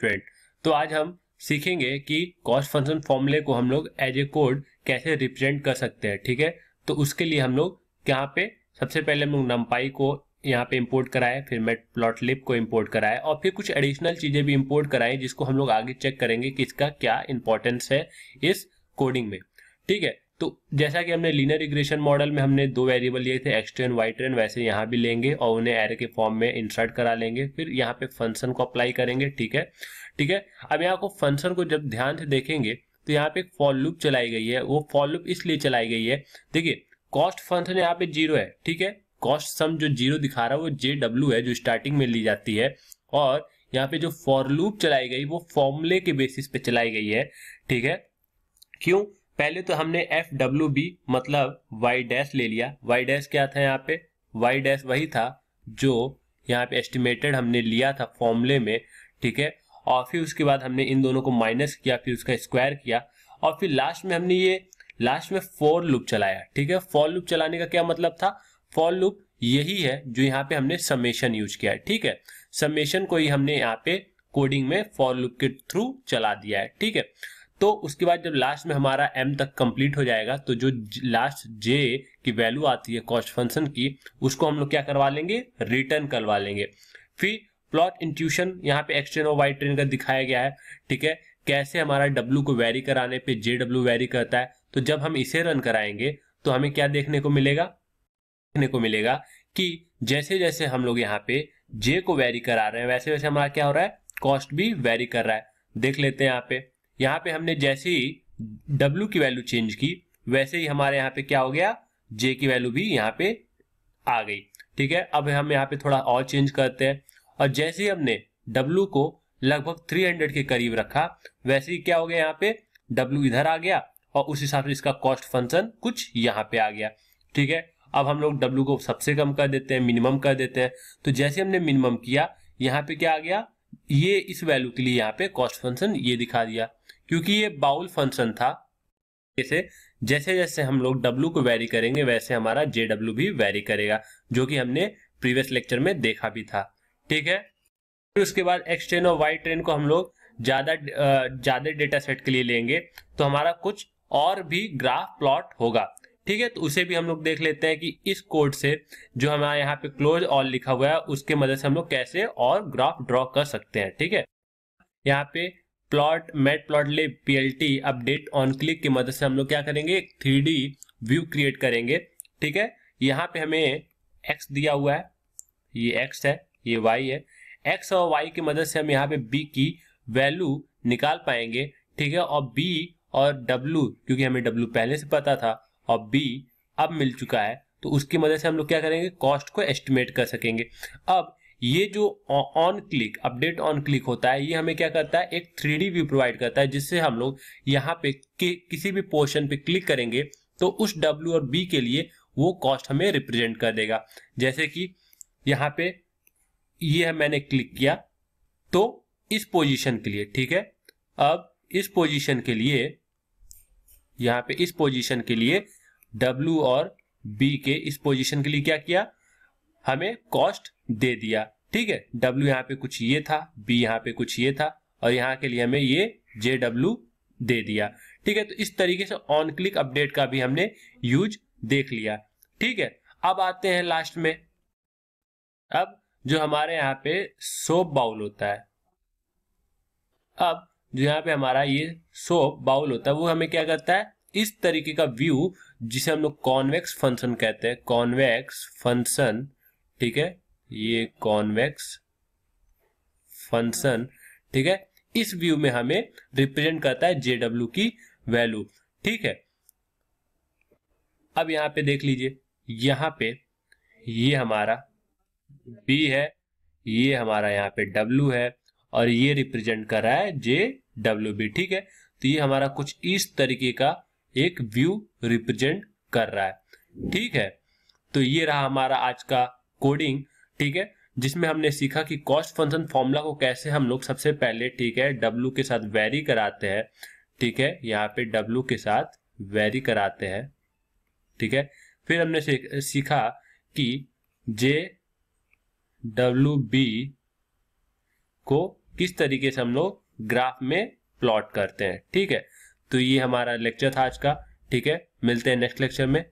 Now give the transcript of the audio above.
trade तो आज हम सीखेंगे कि कॉस्ट फंक्शन फॉर्मूले को हम लोग एज ए कोड कैसे रिप्रेजेंट कर सकते हैं ठीक है तो उसके लिए हम लोग यहाँ पे सबसे पहले हम लोग नम्पाई को यहाँ पे इंपोर्ट कराए फिर मैं लिप को इंपोर्ट कराए और फिर कुछ एडिशनल चीज़ें भी इंपोर्ट कराएं जिसको हम लोग आगे चेक करेंगे कि इसका क्या इंपॉर्टेंस है इस कोडिंग में ठीक है तो जैसा कि हमने लीनर इग्रेशन मॉडल में हमने दो वेरिएबल लिए थे एक्स ट्रेन वाई ट्रेन वैसे यहाँ भी लेंगे और उन्हें एरे के फॉर्म में इंसर्ट करा लेंगे फिर यहाँ पे फंक्शन को अप्लाई करेंगे ठीक है ठीक है अब यहाँ को फंक्शन को जब ध्यान से देखेंगे तो यहाँ पे फॉल लूप चलाई गई है वो फॉल लूप इसलिए चलाई गई है देखिए कॉस्ट फंक्शन यहाँ पे जीरो है ठीक है कॉस्ट सम जो जीरो दिखा रहा है वो जे डब्ल्यू है जो स्टार्टिंग में ली जाती है और यहाँ पे जो फॉर लूप चलाई गई वो फॉर्मूले के बेसिस पे चलाई गई है ठीक है क्यों पहले तो हमने एफ डब्ल्यू बी मतलब वाई डैश ले लिया वाई डैश क्या था यहाँ पे वाई डैश वही था जो यहाँ पे एस्टिमेटेड हमने लिया था फॉर्मूले में ठीक है और फिर उसके बाद हमने इन दोनों को माइनस किया फिर उसका स्क्वायर किया और फिर लास्ट में हमने ये लास्ट में फोर लूप चलाया ठीक है फॉर लूप चलाने का क्या मतलब था फॉर लूप यही है जो यहाँ पे हमने समेशन यूज किया है ठीक है समेशन को ही हमने यहाँ पे कोडिंग में फॉर लूप के थ्रू चला दिया है ठीक है तो उसके बाद जब लास्ट में हमारा एम तक कंप्लीट हो जाएगा तो जो लास्ट जे की वैल्यू आती है कॉस्ट फंक्शन की उसको हम लोग क्या करवा लेंगे रिटर्न करवा लेंगे फिर प्लॉट इंट्यूशन यहाँ पे एक्सट्रेन और वाई ट्रेन का दिखाया गया है ठीक है कैसे हमारा डब्ल्यू को वेरी कराने पे जे डब्ल्यू वेरी करता है तो जब हम इसे रन कराएंगे तो हमें क्या देखने को मिलेगा देखने को मिलेगा कि जैसे जैसे हम लोग यहाँ पे जे को वेरी करा रहे हैं वैसे वैसे हमारा क्या हो रहा है कॉस्ट भी वेरी कर रहा है देख लेते हैं यहाँ पे यहाँ पे हमने जैसे ही डब्ल्यू की वैल्यू चेंज की वैसे ही हमारे यहाँ पे क्या हो गया जे की वैल्यू भी यहाँ पे आ गई ठीक है अब हम यहाँ पे थोड़ा और चेंज करते हैं और जैसे ही हमने W को लगभग 300 के करीब रखा वैसे ही क्या हो गया यहाँ पे W इधर आ गया और उस हिसाब से इसका कॉस्ट फंक्शन कुछ यहाँ पे आ गया ठीक है अब हम लोग W को सबसे कम कर देते हैं मिनिमम कर देते हैं तो जैसे हमने मिनिमम किया यहाँ पे क्या आ गया ये इस वैल्यू के लिए यहाँ पे कॉस्ट फंक्शन ये दिखा दिया क्योंकि ये बाउल फंक्शन था जैसे जैसे जैसे हम लोग W को वैरी करेंगे वैसे हमारा JW भी वैरी करेगा जो कि हमने प्रीवियस लेक्चर में देखा भी था ठीक है फिर उसके बाद एक्स ट्रेन और वाई ट्रेन को हम लोग ज़्यादा ज़्यादा डेटा सेट के लिए लेंगे तो हमारा कुछ और भी ग्राफ प्लॉट होगा ठीक है तो उसे भी हम लोग देख लेते हैं कि इस कोड से जो हमारे यहाँ पे क्लोज ऑल लिखा हुआ है उसके मदद से हम लोग कैसे और ग्राफ ड्रॉ कर सकते हैं ठीक है यहाँ पे प्लॉट मेट प्लॉट ले पी अपडेट ऑन क्लिक की मदद से हम लोग क्या करेंगे एक थ्री व्यू क्रिएट करेंगे ठीक है यहाँ पे हमें एक्स दिया हुआ है ये एक्स है ये वाई है एक्स और वाई की मदद से हम यहाँ पे बी की वैल्यू निकाल पाएंगे ठीक है और बी और डब्लू क्योंकि हमें डब्लू पहले से पता था और बी अब मिल चुका है तो उसकी मदद से हम लोग क्या करेंगे कॉस्ट को एस्टिमेट कर सकेंगे अब ये जो on click update on click होता है ये हमें क्या करता है एक थ्री व्यू प्रोवाइड करता है जिससे हम लोग यहाँ पे कि, किसी भी पोर्शन पे क्लिक करेंगे तो उस डब्ल्यू और बी के लिए वो कॉस्ट हमें रिप्रेजेंट कर देगा जैसे कि यहाँ पे ये मैंने क्लिक किया तो इस पोजीशन के लिए ठीक है अब इस पोजीशन के लिए यहाँ पे इस पोजीशन के लिए W और B के इस पोजीशन के लिए क्या किया हमें कॉस्ट दे दिया ठीक है W यहाँ पे कुछ ये था B यहाँ पे कुछ ये था और यहाँ के लिए हमें ये जे डब्ल्यू दे दिया ठीक है तो इस तरीके से ऑन क्लिक अपडेट का भी हमने यूज देख लिया ठीक है अब आते हैं लास्ट में अब जो हमारे यहाँ पे सोप बाउल होता है अब जो यहाँ पे हमारा ये सोप बाउल होता है वो हमें क्या करता है इस तरीके का व्यू जिसे हम लोग कॉन्वेक्स फंक्शन कहते हैं कॉन्वेक्स फंक्शन ठीक है ये कॉन्वेक्स फंक्शन ठीक है इस व्यू में हमें रिप्रेजेंट करता है जेडब्ल्यू की वैल्यू ठीक है अब यहाँ पे देख लीजिए यहां पे ये हमारा बी है ये हमारा यहाँ पे डब्ल्यू है और ये रिप्रेजेंट कर रहा है जे डब्ल्यू ठीक है तो ये हमारा कुछ इस तरीके का एक व्यू रिप्रेजेंट कर रहा है ठीक है तो ये रहा हमारा आज का कोडिंग ठीक है जिसमें हमने सीखा कि कॉस्ट फंक्शन फॉर्मूला को कैसे हम लोग सबसे पहले ठीक है डब्ल्यू के साथ वेरी कराते हैं ठीक है यहाँ पे डब्ल्यू के साथ वेरी कराते हैं ठीक है फिर हमने सीखा कि जे डब्ल्यू बी को किस तरीके से हम लोग ग्राफ में प्लॉट करते हैं ठीक है तो ये हमारा लेक्चर था आज का ठीक है मिलते हैं नेक्स्ट लेक्चर में